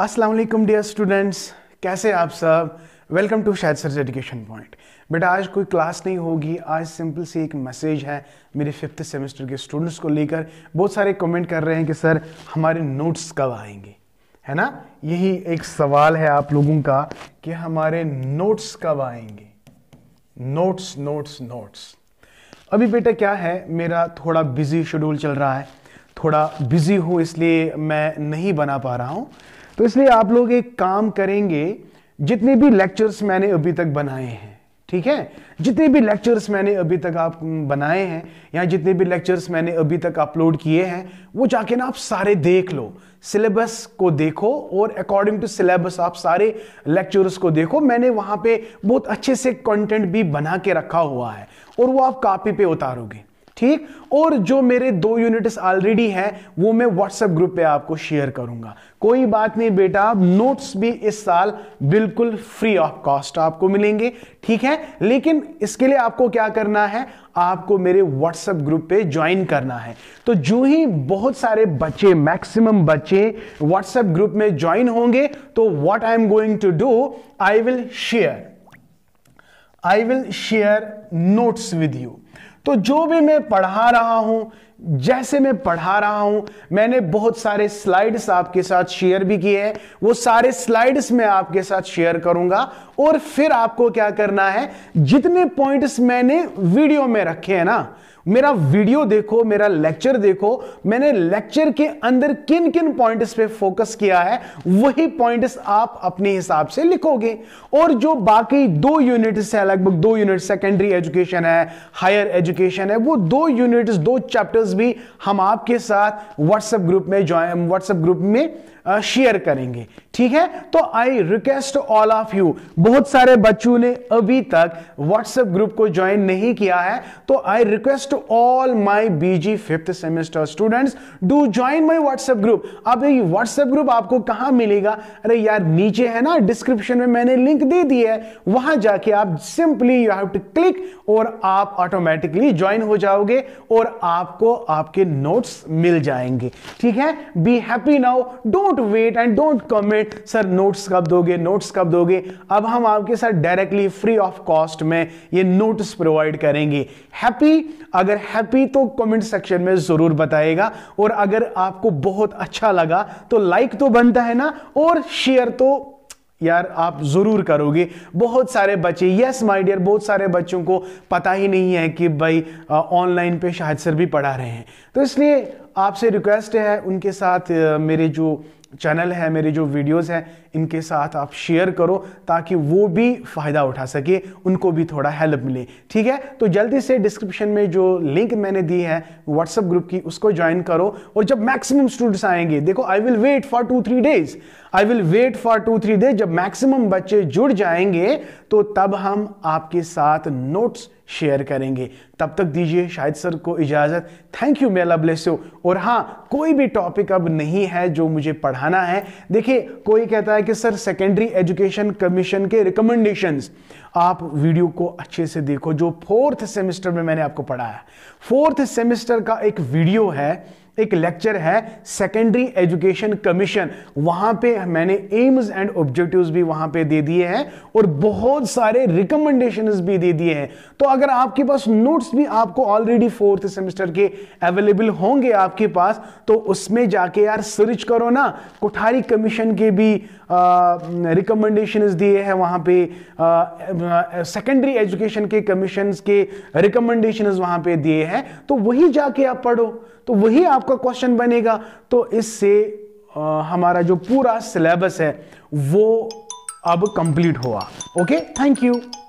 Aslam dear students कैसे आप सब वेलकम टू शायद सर एजुकेशन पॉइंट बेटा आज कोई क्लास नहीं होगी आज सिंपल सी एक मैसेज है मेरे फिफ्थ सेमेस्टर के स्टूडेंट्स को लेकर बहुत सारे कमेंट कर रहे हैं कि सर हमारे नोट्स कब आएंगे है ना यही एक सवाल है आप लोगों का कि हमारे नोट्स कब आएंगे नोट्स नोट्स नोट्स अभी बेटा क्या है मेरा थोड़ा बिजी शेड्यूल चल रहा है थोड़ा बिजी हूँ इसलिए मैं नहीं बना पा रहा हूँ तो इसलिए आप लोग एक काम करेंगे जितने भी लेक्चर्स मैंने अभी तक बनाए हैं ठीक है जितने भी लेक्चर्स मैंने अभी तक आप बनाए हैं या जितने भी लेक्चर्स मैंने अभी तक अपलोड किए हैं वो जाके ना आप सारे देख लो सिलेबस को देखो और अकॉर्डिंग टू सिलेबस आप सारे लेक्चर्स को देखो मैंने वहाँ पे बहुत अच्छे से कंटेंट भी बना के रखा हुआ है और वो आप कॉपी पे उतारोगे ठीक और जो मेरे दो यूनिट्स ऑलरेडी हैं वो मैं व्हाट्सएप ग्रुप पे आपको शेयर करूंगा कोई बात नहीं बेटा नोट्स भी इस साल बिल्कुल फ्री ऑफ कॉस्ट आपको मिलेंगे ठीक है लेकिन इसके लिए आपको क्या करना है आपको मेरे व्हाट्सएप ग्रुप पे ज्वाइन करना है तो जो ही बहुत सारे बच्चे मैक्सिमम बच्चे व्हाट्सएप ग्रुप में ज्वाइन होंगे तो what I am going to do I will share I will share notes with you तो जो भी मैं पढ़ा रहा हूं जैसे मैं पढ़ा रहा हूं मैंने बहुत सारे स्लाइड्स आपके साथ शेयर भी किए हैं वो सारे स्लाइड्स मैं आपके साथ शेयर करूंगा और फिर आपको क्या करना है जितने पॉइंट्स मैंने वीडियो में रखे हैं ना मेरा वीडियो देखो मेरा लेक्चर देखो मैंने लेक्चर के अंदर किन किन पॉइंट्स पे फोकस किया है वही पॉइंट्स आप अपने हिसाब से लिखोगे और जो बाकी दो यूनिट्स है लगभग दो यूनिट सेकेंडरी एजुकेशन है हायर एजुकेशन है वो दो यूनिट्स दो चैप्टर्स भी हम आपके साथ व्हाट्सएप ग्रुप में ज्वाइन व्हाट्सएप ग्रुप में शेयर करेंगे ठीक है तो I request all of you बहुत सारे बच्चों ने अभी तक व्हाट्सएप ग्रुप को ज्वाइन नहीं किया है तो I request all my BG fifth semester students do join my WhatsApp group अब ये व्हाट्सएप ग्रुप आपको कहां मिलेगा अरे यार नीचे है ना डिस्क्रिप्शन में मैंने लिंक दे दी है वहां जाके आप simply you have to click और आप ऑटोमेटिकली ज्वाइन हो जाओगे और आपको आपके नोट्स मिल जाएंगे ठीक है be happy now don't don't wait and don't comment sir notes कब दोगे नोट्स कब दोगे अब हम आपके साथ डायरेक्टली फ्री ऑफ कॉस्ट में ये नोट्स प्रोवाइड करेंगे हैप्पी अगर हैप्पी तो कमेंट सेक्शन में ज़रूर बताएगा और अगर आपको बहुत अच्छा लगा तो लाइक तो बनता है ना और शेयर तो यार आप ज़रूर करोगे बहुत सारे बच्चे यस माय डियर बहुत सारे बच्चों को पता ही नहीं है कि भाई ऑनलाइन पे शायद सर भी पढ़ा रहे हैं तो इसलिए आपसे रिक्वेस्ट है उनके साथ मेरे जो चैनल है मेरे जो वीडियोस हैं इनके साथ आप शेयर करो ताकि वो भी फ़ायदा उठा सके उनको भी थोड़ा हेल्प मिले ठीक है तो जल्दी से डिस्क्रिप्शन में जो लिंक मैंने दी है व्हाट्सएप ग्रुप की उसको ज्वाइन करो और जब मैक्सिमम स्टूडेंट्स आएंगे देखो I will wait for two three days I will wait for two three days जब मैक्सिमम बच्चे जुड़ जाएंगे तो तब हम आपके साथ नोट्स शेयर करेंगे तब तक दीजिए शायद सर को इजाज़त थैंक यू मेला ब्लेस यू और हाँ कोई भी टॉपिक अब नहीं है जो मुझे पढ़ाना है देखिए कोई कहता है कि सर सेकेंडरी एजुकेशन कमीशन के रिकमेंडेशन आप वीडियो को अच्छे से देखो जो फोर्थ सेमेस्टर में मैंने आपको पढ़ाया फोर्थ सेमेस्टर का एक वीडियो है एक लेक्चर है सेकेंडरी एजुकेशन कमीशन वहां पे मैंने एम्स एंड ऑब्जेक्टिव्स भी वहां पे दे दिए हैं और बहुत सारे रिकमेंडेशन भी दे दिए हैं तो अगर आपके पास नोट्स भी आपको ऑलरेडी फोर्थ सेमेस्टर के अवेलेबल होंगे आपके पास तो उसमें जाके यार सर्च करो ना कोठारी कमीशन के भी रिकमेंडेशन दिए हैं वहां पे सेकेंडरी एजुकेशन के कमीशन के रिकमेंडेशन वहां पे दिए हैं तो वही जाके आप पढ़ो तो वही आप आपका क्वेश्चन बनेगा तो इससे हमारा जो पूरा सिलेबस है वो अब कंप्लीट हुआ ओके थैंक यू